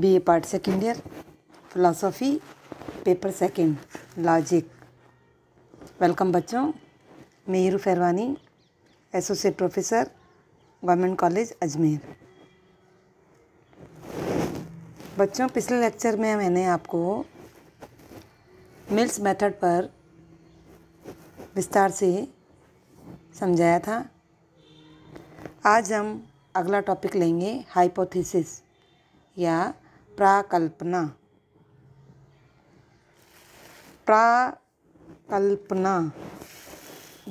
B A part second year philosophy paper second logic welcome बच्चों Mehru Ferwani Ferwani associate professor government college Ajmer बच्चों पिछले lecture में मैंने आपको मिल्स मेथड पर विस्तार से समझाया था आज हम अगला टॉपिक लेंगे हाइपोथेसिस या प्राकल्पना प्राकल्पना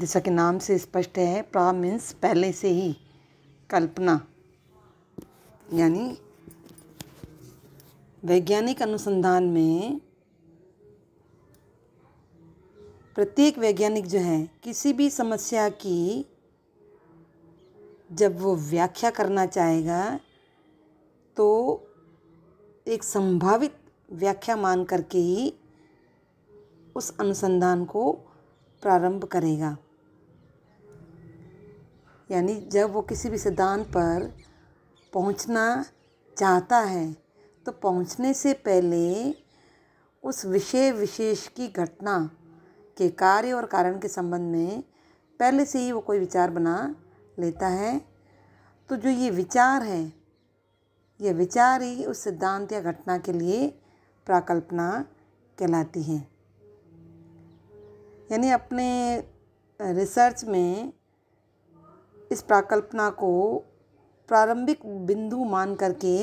जैसा कि नाम से स्पष्ट है प्रा मीन्स पहले से ही कल्पना यानी वैज्ञानिक अनुसंधान में प्रत्येक वैज्ञानिक जो है किसी भी समस्या की जब वो व्याख्या करना चाहेगा तो एक संभावित व्याख्या मान करके ही उस अनुसंधान को प्रारंभ करेगा यानी जब वो किसी भी सिद्धांत पर पहुंचना चाहता है तो पहुंचने से पहले उस विषय विशेष की घटना के कार्य और कारण के संबंध में पहले से ही वो कोई विचार बना लेता है तो जो ये विचार है ये विचार ही उस सिद्धांत या घटना के लिए प्राकल्पना कहलाती है यानी अपने रिसर्च में इस प्राकल्पना को प्रारंभिक बिंदु मान करके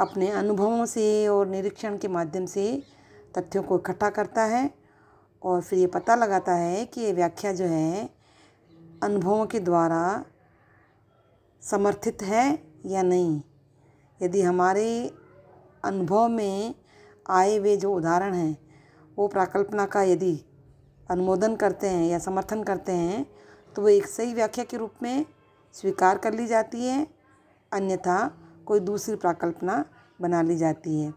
अपने अनुभवों से और निरीक्षण के माध्यम से तथ्यों को इकट्ठा करता है और फिर ये पता लगाता है कि ये व्याख्या जो है अनुभवों के द्वारा समर्थित है या नहीं यदि हमारे अनुभव में आए हुए जो उदाहरण हैं वो प्राकल्पना का यदि अनुमोदन करते हैं या समर्थन करते हैं तो वो एक सही व्याख्या के रूप में स्वीकार कर ली जाती है अन्यथा कोई दूसरी प्राकल्पना बना ली जाती है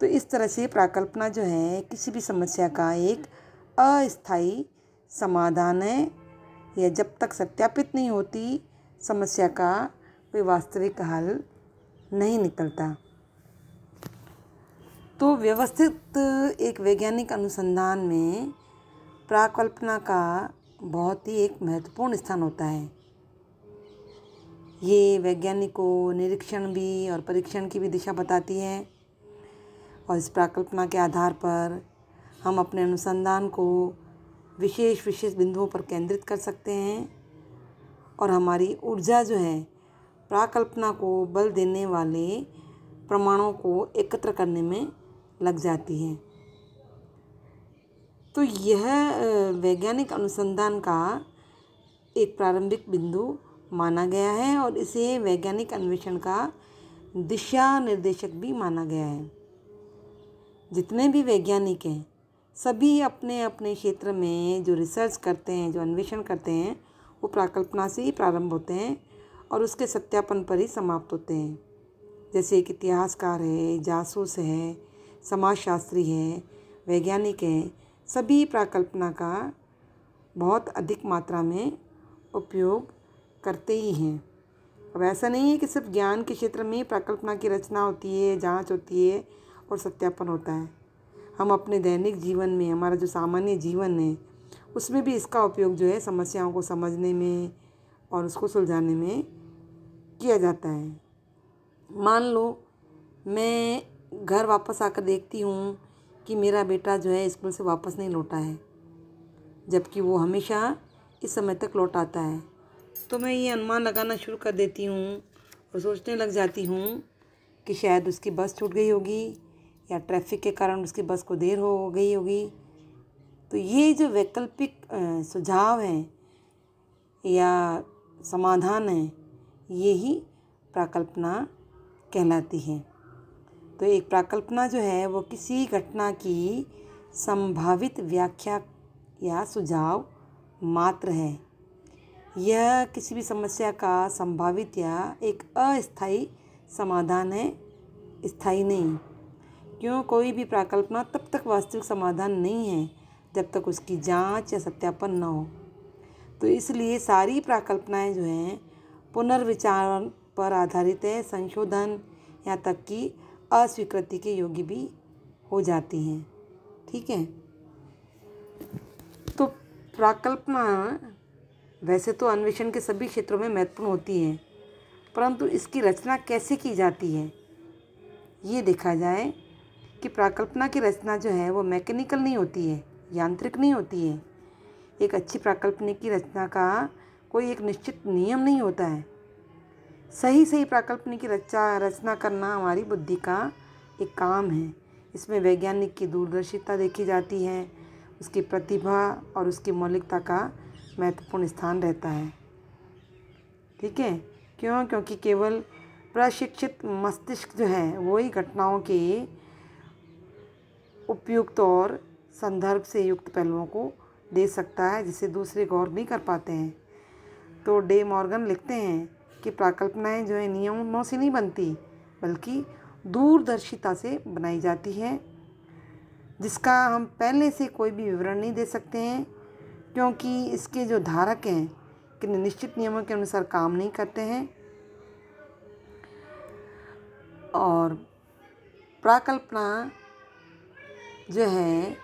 तो इस तरह से प्राकल्पना जो है किसी भी समस्या का एक अस्थाई समाधान है या जब तक सत्यापित नहीं होती समस्या का कोई वास्तविक हल नहीं निकलता तो व्यवस्थित एक वैज्ञानिक अनुसंधान में प्राकल्पना का बहुत ही एक महत्वपूर्ण स्थान होता है ये वैज्ञानिक को निरीक्षण भी और परीक्षण की भी दिशा बताती है और इस प्राकल्पना के आधार पर हम अपने अनुसंधान को विशेष विशेष बिंदुओं पर केंद्रित कर सकते हैं और हमारी ऊर्जा जो है प्राकल्पना को बल देने वाले प्रमाणों को एकत्र करने में लग जाती है तो यह वैज्ञानिक अनुसंधान का एक प्रारंभिक बिंदु माना गया है और इसे वैज्ञानिक अन्वेषण का दिशा निर्देशक भी माना गया है जितने भी वैज्ञानिक हैं सभी अपने अपने क्षेत्र में जो रिसर्च करते हैं जो अन्वेषण करते हैं वो प्राकल्पना से ही प्रारंभ होते हैं और उसके सत्यापन पर ही समाप्त होते हैं जैसे एक इतिहासकार है जासूस है समाजशास्त्री है वैज्ञानिक है सभी प्राकल्पना का बहुत अधिक मात्रा में उपयोग करते ही हैं अब ऐसा नहीं है कि सिर्फ ज्ञान के क्षेत्र में प्राकल्पना की रचना होती है जांच होती है और सत्यापन होता है हम अपने दैनिक जीवन में हमारा जो सामान्य जीवन है उसमें भी इसका उपयोग जो है समस्याओं को समझने में और उसको सुलझाने में किया जाता है मान लो मैं घर वापस आकर देखती हूँ कि मेरा बेटा जो है स्कूल से वापस नहीं लौटा है जबकि वो हमेशा इस समय तक लौट आता है तो मैं ये अनुमान लगाना शुरू कर देती हूँ और सोचने लग जाती हूँ कि शायद उसकी बस छूट गई होगी या ट्रैफिक के कारण उसकी बस को देर हो गई होगी तो ये जो वैकल्पिक सुझाव हैं या समाधान हैं ये ही प्राकल्पना कहलाती है तो एक प्राकल्पना जो है वो किसी घटना की संभावित व्याख्या या सुझाव मात्र है यह किसी भी समस्या का संभावित या एक अस्थाई समाधान है स्थाई नहीं क्यों कोई भी प्राकल्पना तब तक वास्तविक समाधान नहीं है जब तक उसकी जांच या सत्यापन न हो तो इसलिए सारी प्राकल्पनाएं जो हैं पुनर्विचार पर आधारित है संशोधन या तक कि अस्वीकृति के योग्य भी हो जाती हैं ठीक है तो प्राकल्पना वैसे तो अन्वेषण के सभी क्षेत्रों में महत्वपूर्ण होती है परंतु इसकी रचना कैसे की जाती है ये देखा जाए कि प्राकल्पना की रचना जो है वो मैकेनिकल नहीं होती है यांत्रिक नहीं होती है एक अच्छी प्राकल्पनिक की रचना का कोई एक निश्चित नियम नहीं होता है सही सही प्राकल्पनी की रचा रचना करना हमारी बुद्धि का एक काम है इसमें वैज्ञानिक की दूरदर्शिता देखी जाती है उसकी प्रतिभा और उसकी मौलिकता का महत्वपूर्ण स्थान रहता है ठीक है क्यों क्योंकि केवल प्रशिक्षित मस्तिष्क जो है वही घटनाओं के उपयुक्त और संदर्भ से युक्त पहलुओं को दे सकता है जिसे दूसरे गौर नहीं कर पाते हैं तो डे मॉर्गन लिखते हैं कि प्राकल्पनाएं जो है नियमों से नहीं बनती बल्कि दूरदर्शिता से बनाई जाती है जिसका हम पहले से कोई भी विवरण नहीं दे सकते हैं क्योंकि इसके जो धारक हैं कि निश्चित नियमों के अनुसार काम नहीं करते हैं और प्राकल्पना जो है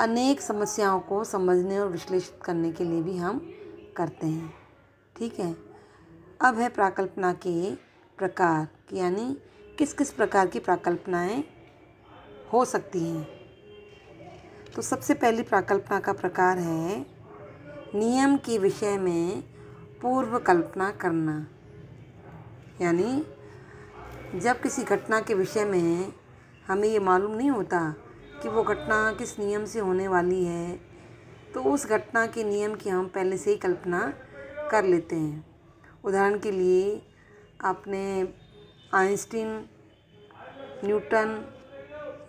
अनेक समस्याओं को समझने और विश्लेषित करने के लिए भी हम करते हैं ठीक है अब है प्राकल्पना के प्रकार यानी किस किस प्रकार की प्राकल्पनाएं हो सकती हैं तो सबसे पहली प्राकल्पना का प्रकार है नियम के विषय में पूर्व कल्पना करना यानी जब किसी घटना के विषय में हमें ये मालूम नहीं होता कि वो घटना किस नियम से होने वाली है तो उस घटना के नियम की हम पहले से ही कल्पना कर लेते हैं उदाहरण के लिए आपने आइंस्टीन न्यूटन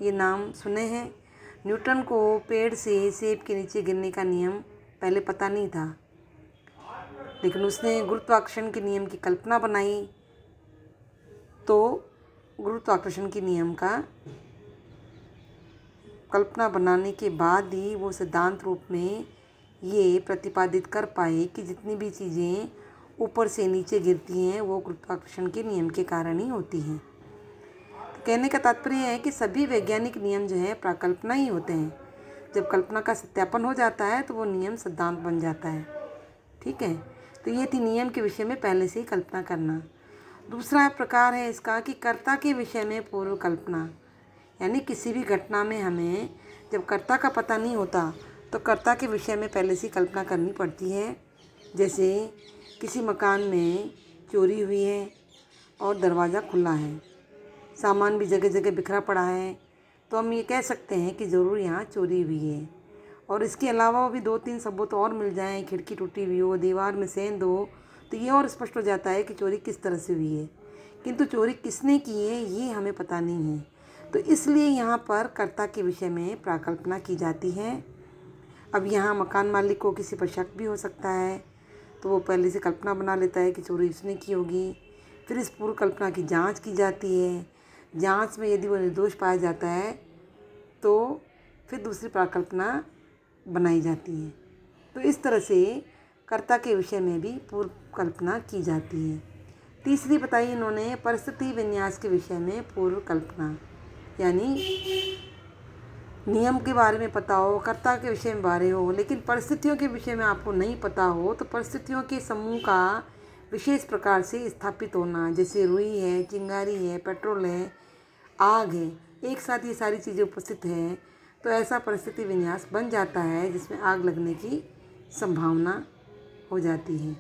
ये नाम सुने हैं न्यूटन को पेड़ से सेब के नीचे गिरने का नियम पहले पता नहीं था लेकिन उसने गुरुत्वाकर्षण के नियम की कल्पना बनाई तो गुरुत्वाकर्षण के नियम का कल्पना बनाने के बाद ही वो सिद्धांत रूप में ये प्रतिपादित कर पाए कि जितनी भी चीज़ें ऊपर से नीचे गिरती हैं वो गुरुत्वाकर्षण के नियम के कारण ही होती हैं तो कहने का तात्पर्य है कि सभी वैज्ञानिक नियम जो है प्राकल्पना ही होते हैं जब कल्पना का सत्यापन हो जाता है तो वो नियम सिद्धांत बन जाता है ठीक है तो ये थी नियम के विषय में पहले से ही कल्पना करना दूसरा प्रकार है इसका कि कर्ता के विषय में पूर्व कल्पना यानी किसी भी घटना में हमें जब कर्ता का पता नहीं होता तो कर्ता के विषय में पहले से कल्पना करनी पड़ती है जैसे किसी मकान में चोरी हुई है और दरवाज़ा खुला है सामान भी जगह जगह बिखरा पड़ा है तो हम ये कह सकते हैं कि ज़रूर यहाँ चोरी हुई है और इसके अलावा भी दो तीन सबूत और मिल जाएं खिड़की टूटी हुई हो दीवार में सेंध हो तो ये और स्पष्ट हो जाता है कि चोरी किस तरह से हुई है किंतु चोरी किसने की है ये हमें पता नहीं है तो इसलिए यहाँ पर कर्ता के विषय में प्राकल्पना की जाती है अब यहाँ मकान मालिक को किसी पर शक भी हो सकता है तो वो पहले से कल्पना बना लेता है कि चोरी उसने की होगी फिर इस पूर्व कल्पना की जांच की जाती है जांच में यदि वो निर्दोष पाया जाता है तो फिर दूसरी प्राकल्पना बनाई जाती है तो इस तरह से कर्ता के विषय में भी पूर्व कल्पना की जाती है तीसरी बताई इन्होंने परिस्थिति विन्यास के विषय में पूर्व कल्पना यानी नियम के बारे में पता हो कर्ता के विषय में बारे हो लेकिन परिस्थितियों के विषय में आपको नहीं पता हो तो परिस्थितियों के समूह का विशेष प्रकार से स्थापित होना जैसे रुई है चिंगारी है पेट्रोल है आग है एक साथ ये सारी चीज़ें उपस्थित हैं तो ऐसा परिस्थिति विन्यास बन जाता है जिसमें आग लगने की संभावना हो जाती है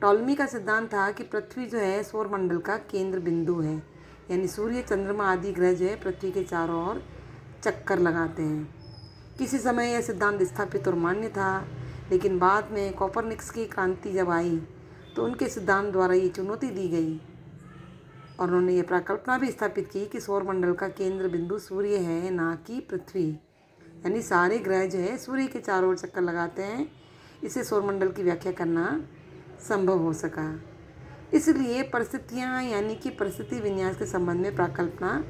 टॉलमी का सिद्धांत था कि पृथ्वी जो है सौरमंडल का केंद्र बिंदु है यानी सूर्य चंद्रमा आदि ग्रह जो है पृथ्वी के चारों ओर चक्कर लगाते हैं किसी समय यह सिद्धांत स्थापित और मान्य था लेकिन बाद में कॉपरनिक्स की क्रांति जब आई तो उनके सिद्धांत द्वारा ये चुनौती दी गई और उन्होंने ये प्राकल्पना भी स्थापित की कि सौरमंडल का केंद्र बिंदु सूर्य है ना कि पृथ्वी यानी सारे ग्रह जो है सूर्य के चारों ओर चक्कर लगाते हैं इसे सौरमंडल की व्याख्या करना संभव हो सका इसलिए परिस्थितियाँ यानी कि परिस्थिति विन्यास के संबंध में प्राकल्पना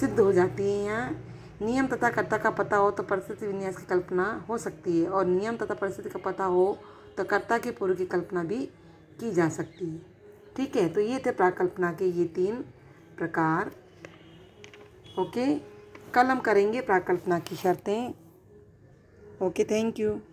सिद्ध हो जाती है यहाँ नियम तथा कर्ता का पता हो तो परिस्थिति विन्यास की कल्पना हो सकती है और नियम तथा परिस्थिति का पता हो तो कर्ता के पूर्व की कल्पना भी की जा सकती है ठीक है तो ये थे प्राकल्पना के ये तीन प्रकार ओके कल हम करेंगे प्राकल्पना की शर्तें ओके थैंक यू